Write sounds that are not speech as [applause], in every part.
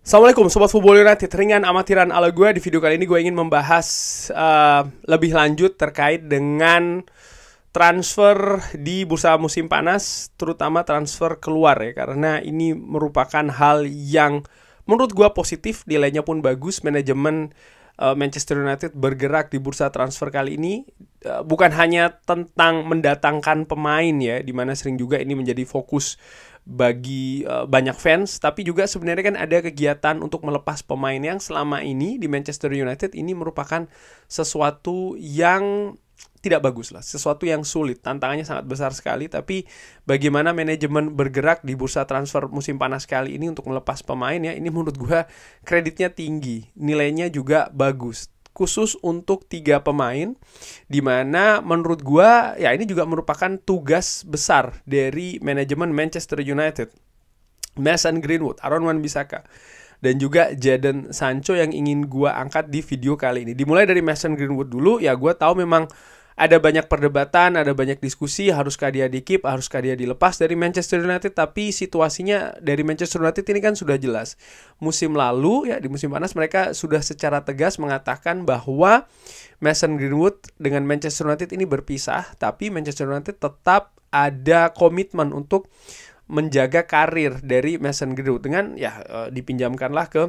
Assalamualaikum Sobat Football United, ringan amatiran ala gue Di video kali ini gue ingin membahas uh, lebih lanjut terkait dengan transfer di bursa musim panas Terutama transfer keluar ya, karena ini merupakan hal yang menurut gue positif Nilainya pun bagus, manajemen uh, Manchester United bergerak di bursa transfer kali ini uh, Bukan hanya tentang mendatangkan pemain ya, dimana sering juga ini menjadi fokus bagi uh, banyak fans tapi juga sebenarnya kan ada kegiatan untuk melepas pemain yang selama ini di Manchester United ini merupakan sesuatu yang tidak bagus lah, sesuatu yang sulit, tantangannya sangat besar sekali. Tapi bagaimana manajemen bergerak di bursa transfer musim panas kali ini untuk melepas pemain ya, ini menurut gua kreditnya tinggi, nilainya juga bagus khusus untuk tiga pemain dimana menurut gua ya ini juga merupakan tugas besar dari manajemen Manchester United Mason Greenwood, Aaron Wan-Bissaka dan juga Jadon Sancho yang ingin gua angkat di video kali ini. Dimulai dari Mason Greenwood dulu, ya gua tahu memang ada banyak perdebatan, ada banyak diskusi, haruskah dia dikip, haruskah dia dilepas dari Manchester United, tapi situasinya dari Manchester United ini kan sudah jelas. Musim lalu ya di musim panas mereka sudah secara tegas mengatakan bahwa Mason Greenwood dengan Manchester United ini berpisah, tapi Manchester United tetap ada komitmen untuk menjaga karir dari Mason Greenwood dengan ya eh, dipinjamkanlah ke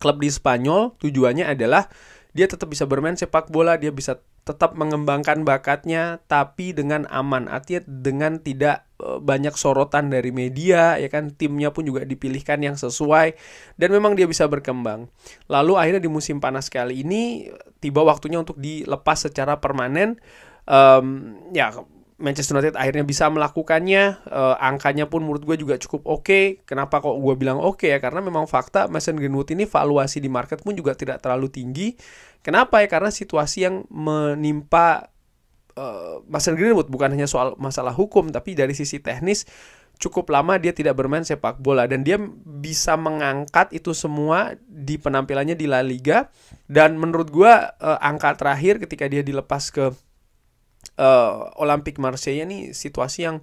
klub di Spanyol. Tujuannya adalah dia tetap bisa bermain sepak bola, dia bisa tetap mengembangkan bakatnya tapi dengan aman artinya dengan tidak eh, banyak sorotan dari media ya kan timnya pun juga dipilihkan yang sesuai dan memang dia bisa berkembang lalu akhirnya di musim panas kali ini eh, tiba waktunya untuk dilepas secara permanen um, ya Manchester United akhirnya bisa melakukannya. Uh, angkanya pun menurut gue juga cukup oke. Okay. Kenapa kok gue bilang oke okay ya? Karena memang fakta Mason Greenwood ini valuasi di market pun juga tidak terlalu tinggi. Kenapa ya? Karena situasi yang menimpa uh, Mason Greenwood bukan hanya soal masalah hukum, tapi dari sisi teknis cukup lama dia tidak bermain sepak bola dan dia bisa mengangkat itu semua di penampilannya di La Liga dan menurut gue eh, angka terakhir ketika dia dilepas ke uh, Olympic Marseille ini situasi yang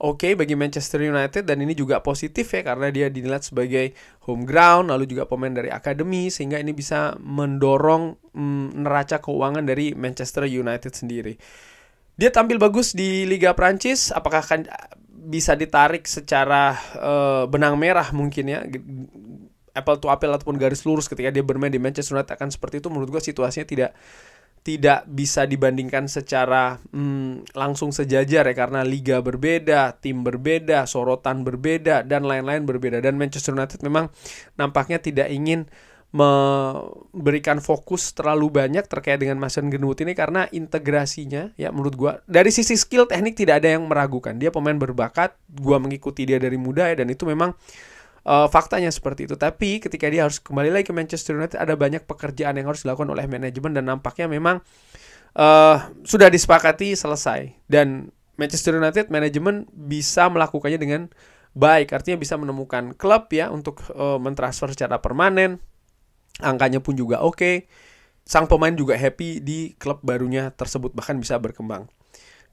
oke okay bagi Manchester United dan ini juga positif ya karena dia dinilai sebagai home ground lalu juga pemain dari akademi sehingga ini bisa mendorong mm, neraca keuangan dari Manchester United sendiri. Dia tampil bagus di Liga Prancis, apakah akan eh, bisa ditarik secara uh, benang merah mungkin ya apple to apple ataupun garis lurus ketika dia bermain di Manchester United akan seperti itu menurut gue situasinya tidak tidak bisa dibandingkan secara hmm, langsung sejajar ya karena liga berbeda, tim berbeda, sorotan berbeda dan lain-lain berbeda dan Manchester United memang nampaknya tidak ingin memberikan fokus terlalu banyak terkait dengan Mason Greenwood ini karena integrasinya ya menurut gua dari sisi skill teknik tidak ada yang meragukan dia pemain berbakat gua mengikuti dia dari muda ya dan itu memang uh, faktanya seperti itu. Tapi ketika dia harus kembali lagi ke Manchester United ada banyak pekerjaan yang harus dilakukan oleh manajemen dan nampaknya memang uh, sudah disepakati selesai dan Manchester United manajemen bisa melakukannya dengan baik. Artinya bisa menemukan klub ya untuk uh, mentransfer secara permanen. Angkanya pun juga oke. Okay. Sang pemain juga happy di klub barunya tersebut bahkan bisa berkembang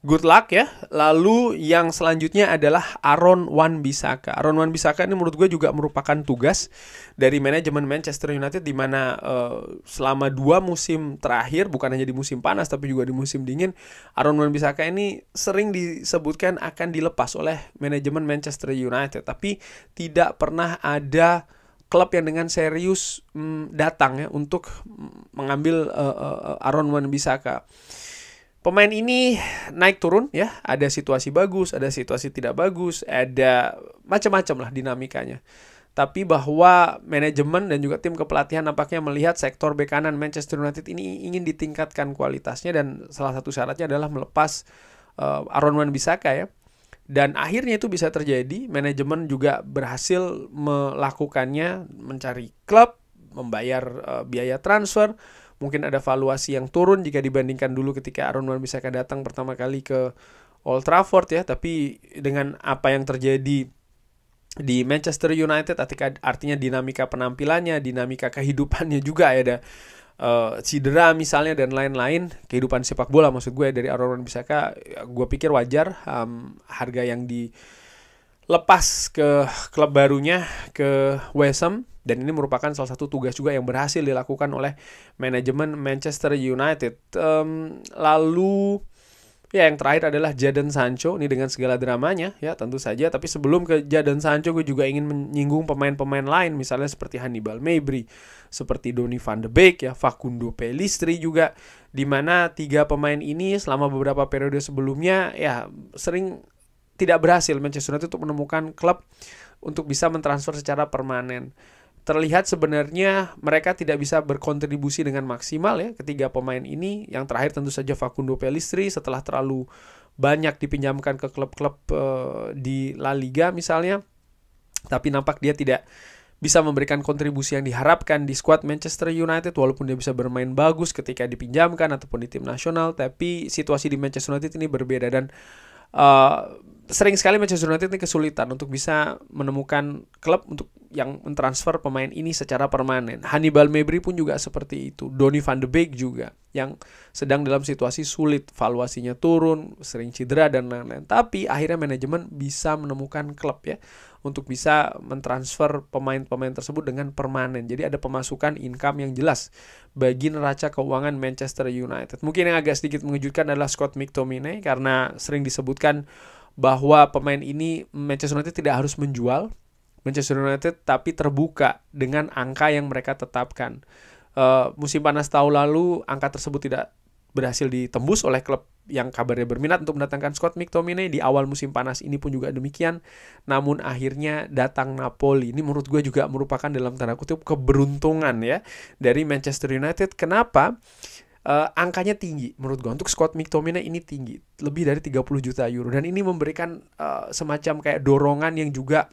good luck ya. Lalu yang selanjutnya adalah Aaron Wan Bisaka. Aaron Wan Bisaka ini menurut gue juga merupakan tugas dari manajemen Manchester United di mana uh, selama dua musim terakhir bukan hanya di musim panas tapi juga di musim dingin Aaron Wan Bisaka ini sering disebutkan akan dilepas oleh manajemen Manchester United tapi tidak pernah ada klub yang dengan serius mm, datang ya untuk mm, mengambil uh, uh, Aaron Wan Bisaka. Pemain ini naik turun ya, ada situasi bagus, ada situasi tidak bagus, ada macam-macam lah dinamikanya. Tapi bahwa manajemen dan juga tim kepelatihan nampaknya melihat sektor bek kanan Manchester United ini ingin ditingkatkan kualitasnya dan salah satu syaratnya adalah melepas uh, eh, Aaron Wan-Bissaka ya dan akhirnya itu bisa terjadi manajemen juga berhasil melakukannya mencari klub membayar uh, biaya transfer mungkin ada valuasi yang turun jika dibandingkan dulu ketika Aaron Wan-Bissaka datang pertama kali ke Old Trafford ya, tapi dengan apa yang terjadi di Manchester United artinya, dinamika penampilannya, dinamika kehidupannya juga ya ada uh, cedera misalnya dan lain-lain kehidupan sepak bola maksud gue dari Aaron Wan-Bissaka ya, gue pikir wajar um, harga yang di lepas ke klub barunya ke West Ham dan ini merupakan salah satu tugas juga yang berhasil dilakukan oleh manajemen Manchester United. Um, lalu ya yang terakhir adalah Jadon Sancho ini dengan segala dramanya ya tentu saja. Tapi sebelum ke Jadon Sancho gue juga ingin menyinggung pemain-pemain lain misalnya seperti Hannibal Mabry, seperti Donny van de Beek ya, Facundo Pellistri juga di mana tiga pemain ini selama beberapa periode sebelumnya ya sering tidak berhasil Manchester United untuk menemukan klub untuk bisa mentransfer secara permanen. Terlihat sebenarnya mereka tidak bisa berkontribusi dengan maksimal ya ketiga pemain ini. Yang terakhir tentu saja Facundo Pelistri setelah terlalu banyak dipinjamkan ke klub-klub uh, di La Liga misalnya. Tapi nampak dia tidak bisa memberikan kontribusi yang diharapkan di skuad Manchester United walaupun dia bisa bermain bagus ketika dipinjamkan ataupun di tim nasional tapi situasi di Manchester United ini berbeda dan uh, sering sekali Manchester United ini kesulitan untuk bisa menemukan klub untuk yang mentransfer pemain ini secara permanen. Hannibal Mebri pun juga seperti itu. Donny van de Beek juga yang sedang dalam situasi sulit, valuasinya turun, sering cedera dan lain-lain. Tapi akhirnya manajemen bisa menemukan klub ya untuk bisa mentransfer pemain-pemain tersebut dengan permanen. Jadi ada pemasukan income yang jelas bagi neraca keuangan Manchester United. Mungkin yang agak sedikit mengejutkan adalah Scott McTominay karena sering disebutkan bahwa pemain ini Manchester United tidak harus menjual Manchester United tapi terbuka dengan angka yang mereka tetapkan. Uh, musim panas tahun lalu angka tersebut tidak berhasil ditembus oleh klub yang kabarnya berminat untuk mendatangkan Scott McTominay di awal musim panas ini pun juga demikian namun akhirnya datang Napoli ini menurut gue juga merupakan dalam tanda kutip keberuntungan ya dari Manchester United kenapa uh, angkanya tinggi menurut gue untuk squad McTominay ini tinggi lebih dari 30 juta euro dan ini memberikan uh, semacam kayak dorongan yang juga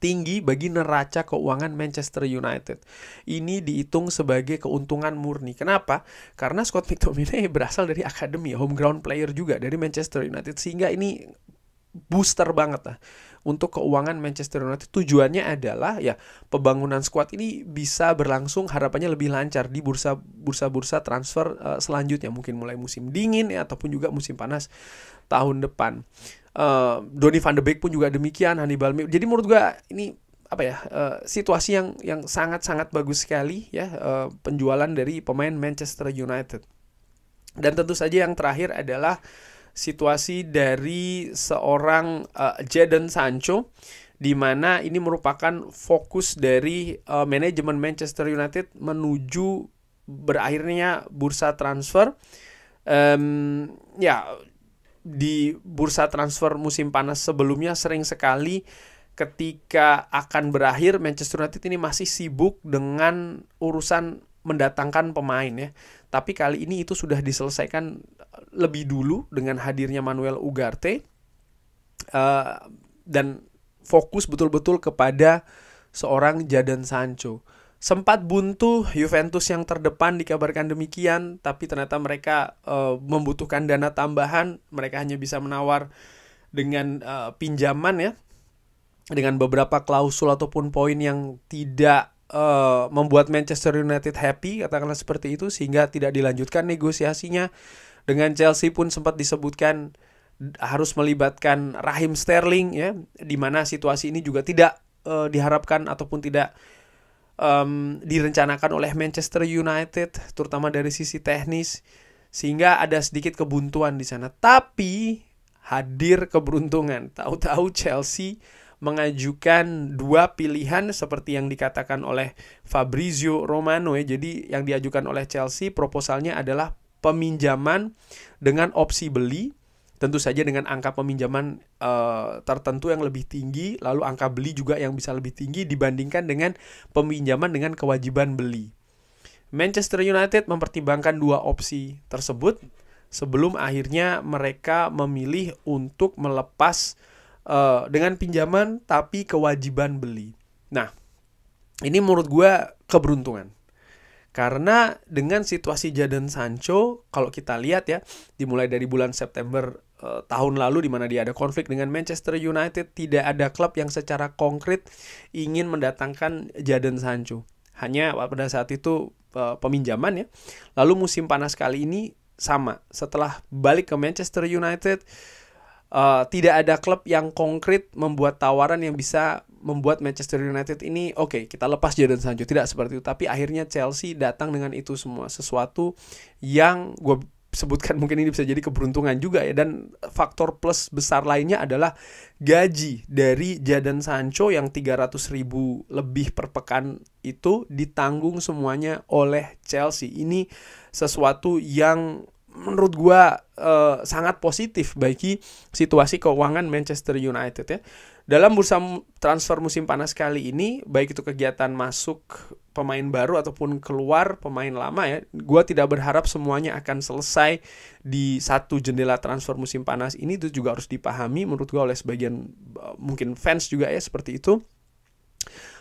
tinggi bagi neraca keuangan Manchester United. Ini dihitung sebagai keuntungan murni. Kenapa? Karena Scott [laughs] McTominay berasal dari akademi, home ground player juga dari Manchester United sehingga ini booster banget lah untuk keuangan Manchester United tujuannya adalah ya pembangunan skuad ini bisa berlangsung harapannya lebih lancar di bursa bursa bursa transfer uh, selanjutnya mungkin mulai musim dingin ya ataupun juga musim panas tahun depan. Uh, Donny van de Beek pun juga demikian, Hannibal Mew Jadi menurut gua ini apa ya uh, situasi yang yang sangat sangat bagus sekali ya uh, penjualan dari pemain Manchester United. Dan tentu saja yang terakhir adalah situasi dari seorang uh, Jadon Sancho di mana ini merupakan fokus dari uh, manajemen Manchester United menuju berakhirnya bursa transfer. Um, ya di bursa transfer musim panas sebelumnya sering sekali ketika akan berakhir Manchester United ini masih sibuk dengan urusan mendatangkan pemain ya. Tapi kali ini itu sudah diselesaikan lebih dulu dengan hadirnya Manuel Ugarte uh, dan fokus betul-betul kepada seorang Jadon Sancho. Sempat buntu Juventus yang terdepan dikabarkan demikian, tapi ternyata mereka uh, membutuhkan dana tambahan, mereka hanya bisa menawar dengan uh, pinjaman ya dengan beberapa klausul ataupun poin yang tidak uh, membuat Manchester United happy, katakanlah seperti itu, sehingga tidak dilanjutkan negosiasinya dengan Chelsea pun sempat disebutkan harus melibatkan Rahim Sterling ya di mana situasi ini juga tidak uh, diharapkan ataupun tidak um, direncanakan oleh Manchester United terutama dari sisi teknis sehingga ada sedikit kebuntuan di sana tapi hadir keberuntungan tahu-tahu Chelsea mengajukan dua pilihan seperti yang dikatakan oleh Fabrizio Romano ya. Jadi yang diajukan oleh Chelsea proposalnya adalah peminjaman dengan opsi beli tentu saja dengan angka peminjaman uh, tertentu yang lebih tinggi lalu angka beli juga yang bisa lebih tinggi dibandingkan dengan peminjaman dengan kewajiban beli. Manchester United mempertimbangkan dua opsi tersebut sebelum akhirnya mereka memilih untuk melepas uh, dengan pinjaman tapi kewajiban beli. Nah, ini menurut gue keberuntungan karena dengan situasi Jadon Sancho, kalau kita lihat ya, dimulai dari bulan September eh, tahun lalu di mana dia ada konflik dengan Manchester United, tidak ada klub yang secara konkret ingin mendatangkan Jadon Sancho. Hanya pada saat itu eh, peminjaman ya. Lalu musim panas kali ini sama. Setelah balik ke Manchester United, uh, tidak ada klub yang konkret membuat tawaran yang bisa membuat Manchester United ini oke okay, kita lepas Jadon Sancho tidak seperti itu tapi akhirnya Chelsea datang dengan itu semua sesuatu yang gue sebutkan mungkin ini bisa jadi keberuntungan juga ya dan faktor plus besar lainnya adalah gaji dari Jadon Sancho yang 300 ribu lebih per pekan itu ditanggung semuanya oleh Chelsea ini sesuatu yang menurut gue Eh, sangat positif bagi situasi keuangan Manchester United ya. Dalam bursa transfer musim panas kali ini, baik itu kegiatan masuk pemain baru ataupun keluar pemain lama ya, gue tidak berharap semuanya akan selesai di satu jendela transfer musim panas ini. Itu juga harus dipahami menurut gue oleh sebagian eh, mungkin fans juga ya seperti itu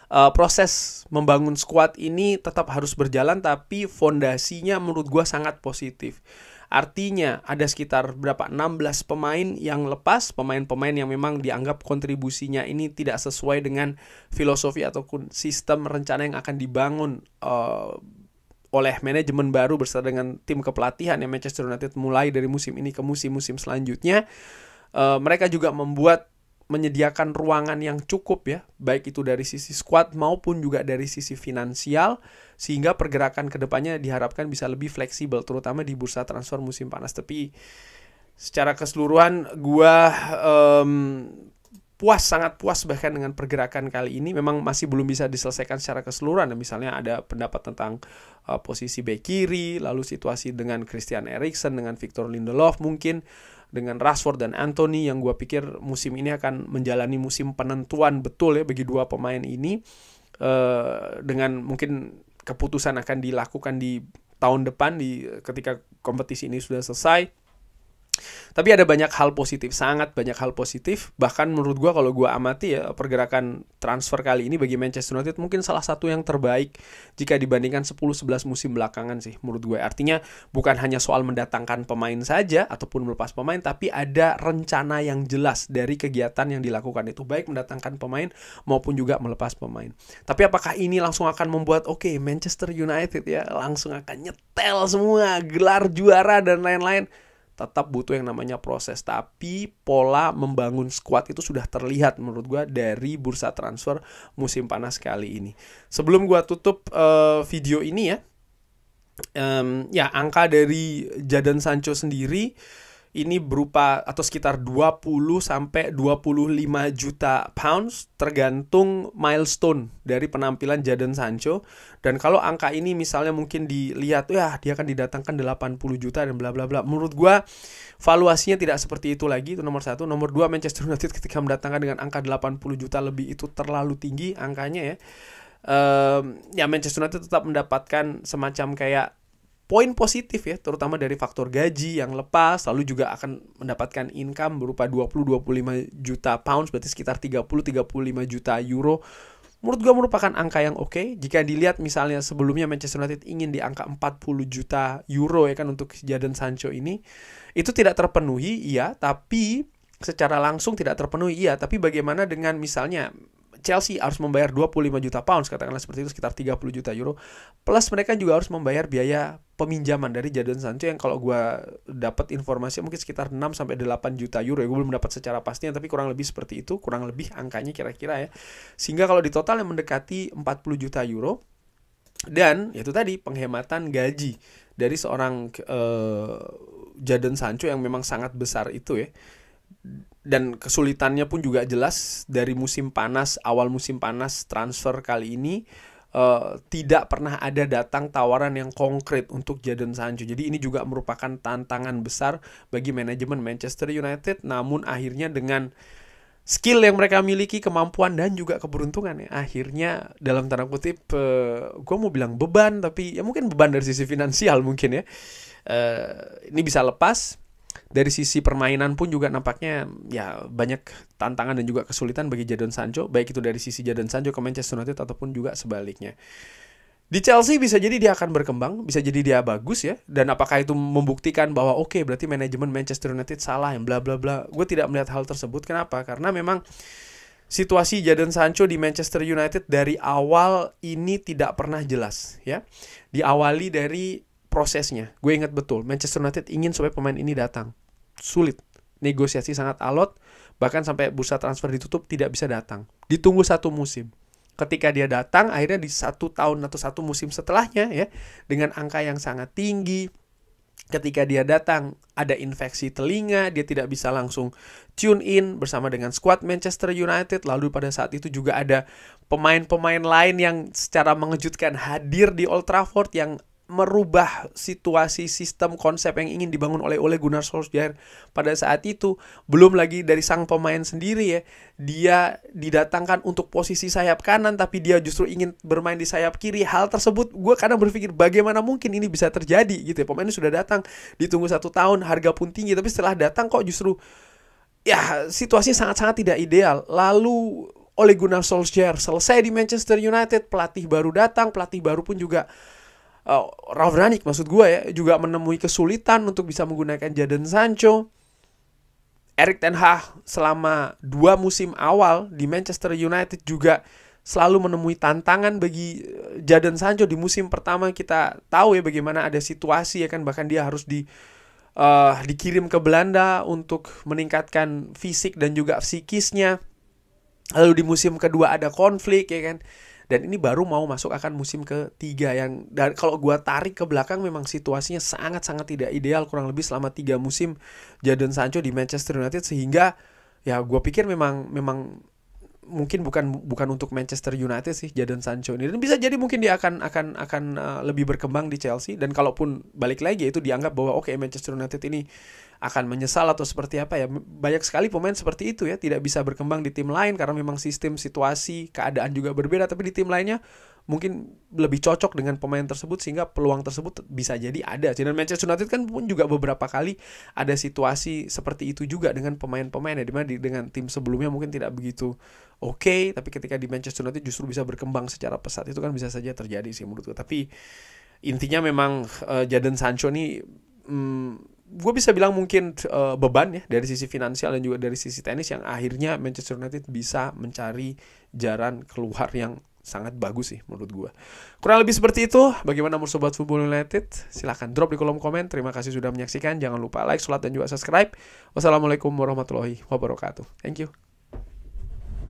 uh, proses membangun squad ini tetap harus berjalan tapi fondasinya menurut gue sangat positif. Artinya ada sekitar berapa 16 pemain yang lepas, pemain-pemain yang memang dianggap kontribusinya ini tidak sesuai dengan filosofi ataupun sistem rencana yang akan dibangun uh, oleh manajemen baru berserta dengan tim kepelatihan yang Manchester United mulai dari musim ini ke musim-musim selanjutnya. Uh, mereka juga membuat menyediakan ruangan yang cukup ya, baik itu dari sisi squad maupun juga dari sisi finansial, sehingga pergerakan kedepannya diharapkan bisa lebih fleksibel, terutama di bursa transfer musim panas. Tapi secara keseluruhan, gua um, puas sangat puas bahkan dengan pergerakan kali ini. Memang masih belum bisa diselesaikan secara keseluruhan. Nah, misalnya ada pendapat tentang uh, posisi bek kiri, lalu situasi dengan Christian Eriksen, dengan Victor Lindelof mungkin dengan Rashford dan Anthony yang gue pikir musim ini akan menjalani musim penentuan betul ya bagi dua pemain ini uh, dengan mungkin keputusan akan dilakukan di tahun depan di ketika kompetisi ini sudah selesai tapi ada banyak hal positif, sangat banyak hal positif. Bahkan menurut gua kalau gua amati ya pergerakan transfer kali ini bagi Manchester United mungkin salah satu yang terbaik jika dibandingkan 10-11 musim belakangan sih menurut gue. Artinya bukan hanya soal mendatangkan pemain saja ataupun melepas pemain, tapi ada rencana yang jelas dari kegiatan yang dilakukan itu baik mendatangkan pemain maupun juga melepas pemain. Tapi apakah ini langsung akan membuat oke okay, Manchester United ya langsung akan nyetel semua gelar juara dan lain-lain? tetap butuh yang namanya proses. Tapi pola membangun squad itu sudah terlihat menurut gue dari bursa transfer musim panas kali ini. Sebelum gue tutup uh, video ini ya, um, ya angka dari Jadon Sancho sendiri ini berupa atau sekitar 20 sampai 25 juta pounds tergantung milestone dari penampilan Jadon Sancho dan kalau angka ini misalnya mungkin dilihat ya dia akan didatangkan 80 juta dan bla bla bla menurut gua valuasinya tidak seperti itu lagi itu nomor satu nomor dua Manchester United [laughs] ketika mendatangkan dengan angka 80 juta lebih itu terlalu tinggi angkanya ya Uh, ya Manchester United tetap mendapatkan semacam kayak poin positif ya, terutama dari faktor gaji yang lepas, lalu juga akan mendapatkan income berupa 20-25 juta pounds, berarti sekitar 30-35 juta euro. Menurut gue merupakan angka yang oke. Okay. Jika dilihat misalnya sebelumnya Manchester United ingin di angka 40 juta euro ya kan untuk Jadon Sancho ini, itu tidak terpenuhi, iya, tapi secara langsung tidak terpenuhi, iya. Tapi bagaimana dengan misalnya Chelsea harus membayar 25 juta pounds katakanlah seperti itu sekitar 30 juta euro plus mereka juga harus membayar biaya peminjaman dari Jadon Sancho yang kalau gue dapat informasi mungkin sekitar 6 sampai 8 juta euro ya gue belum dapat secara pastinya tapi kurang lebih seperti itu kurang lebih angkanya kira-kira ya sehingga kalau di total yang mendekati 40 juta euro dan yaitu tadi penghematan gaji dari seorang uh, Jadon Sancho yang memang sangat besar itu ya dan kesulitannya pun juga jelas dari musim panas awal musim panas transfer kali ini uh, tidak pernah ada datang tawaran yang konkret untuk Jadon Sancho. Jadi ini juga merupakan tantangan besar bagi manajemen Manchester United. Namun akhirnya dengan skill yang mereka miliki, kemampuan dan juga keberuntungan ya. Akhirnya dalam tanda kutip, uh, gua mau bilang beban, tapi ya mungkin beban dari sisi finansial mungkin ya. Uh, ini bisa lepas dari sisi permainan pun juga nampaknya ya banyak tantangan dan juga kesulitan bagi Jadon Sancho, baik itu dari sisi Jadon Sancho ke Manchester United ataupun juga sebaliknya. Di Chelsea bisa jadi dia akan berkembang, bisa jadi dia bagus ya. Dan apakah itu membuktikan bahwa oke okay, berarti manajemen Manchester United salah yang bla bla bla. Gue tidak melihat hal tersebut. Kenapa? Karena memang situasi Jadon Sancho di Manchester United dari awal ini tidak pernah jelas ya. Diawali dari prosesnya. Gue ingat betul, Manchester United ingin supaya pemain ini datang sulit. Negosiasi sangat alot, bahkan sampai bursa transfer ditutup tidak bisa datang. Ditunggu satu musim. Ketika dia datang, akhirnya di satu tahun atau satu musim setelahnya ya, dengan angka yang sangat tinggi, ketika dia datang ada infeksi telinga, dia tidak bisa langsung tune in bersama dengan squad Manchester United. Lalu pada saat itu juga ada pemain-pemain lain yang secara mengejutkan hadir di Old Trafford yang merubah situasi sistem konsep yang ingin dibangun oleh Ole Gunnar Solskjaer pada saat itu belum lagi dari sang pemain sendiri ya dia didatangkan untuk posisi sayap kanan tapi dia justru ingin bermain di sayap kiri hal tersebut gue kadang berpikir bagaimana mungkin ini bisa terjadi gitu ya pemainnya sudah datang ditunggu satu tahun harga pun tinggi tapi setelah datang kok justru ya situasinya sangat-sangat tidak ideal lalu oleh Gunnar Solskjaer selesai di Manchester United pelatih baru datang pelatih baru pun juga uh, eh, Ralf Ranik maksud gue ya juga menemui kesulitan untuk bisa menggunakan Jadon Sancho. Erik Ten Hag selama dua musim awal di Manchester United juga selalu menemui tantangan bagi eh, Jadon Sancho di musim pertama kita tahu ya bagaimana ada situasi ya kan bahkan dia harus di uh, dikirim ke Belanda untuk meningkatkan fisik dan juga psikisnya. Lalu di musim kedua ada konflik ya kan dan ini baru mau masuk akan musim ketiga yang dan kalau gua tarik ke belakang memang situasinya sangat-sangat tidak ideal kurang lebih selama tiga musim Jadon Sancho di Manchester United sehingga ya gue pikir memang memang mungkin bukan bukan untuk Manchester United sih Jadon Sancho ini dan bisa jadi mungkin dia akan akan akan eh, lebih berkembang di Chelsea dan kalaupun balik lagi itu dianggap bahwa oke okay, Manchester United ini akan menyesal atau seperti apa ya banyak sekali pemain seperti itu ya tidak bisa berkembang di tim lain karena memang sistem situasi keadaan juga berbeda tapi di tim lainnya mungkin lebih cocok dengan pemain tersebut sehingga peluang tersebut bisa jadi ada. Dan Manchester United kan pun juga beberapa kali ada situasi seperti itu juga dengan pemain-pemain ya dimana di, dengan tim sebelumnya mungkin tidak begitu oke, okay, tapi ketika di Manchester United justru bisa berkembang secara pesat itu kan bisa saja terjadi sih menurutku. Tapi intinya memang uh, Jadon Sancho ini hmm, gue bisa bilang mungkin uh, beban ya dari sisi finansial dan juga dari sisi tenis yang akhirnya Manchester United bisa mencari jalan keluar yang sangat bagus sih menurut gue. Kurang lebih seperti itu. Bagaimana menurut Sobat Football United? Silahkan drop di kolom komen. Terima kasih sudah menyaksikan. Jangan lupa like, sholat, dan juga subscribe. Wassalamualaikum warahmatullahi wabarakatuh. Thank you.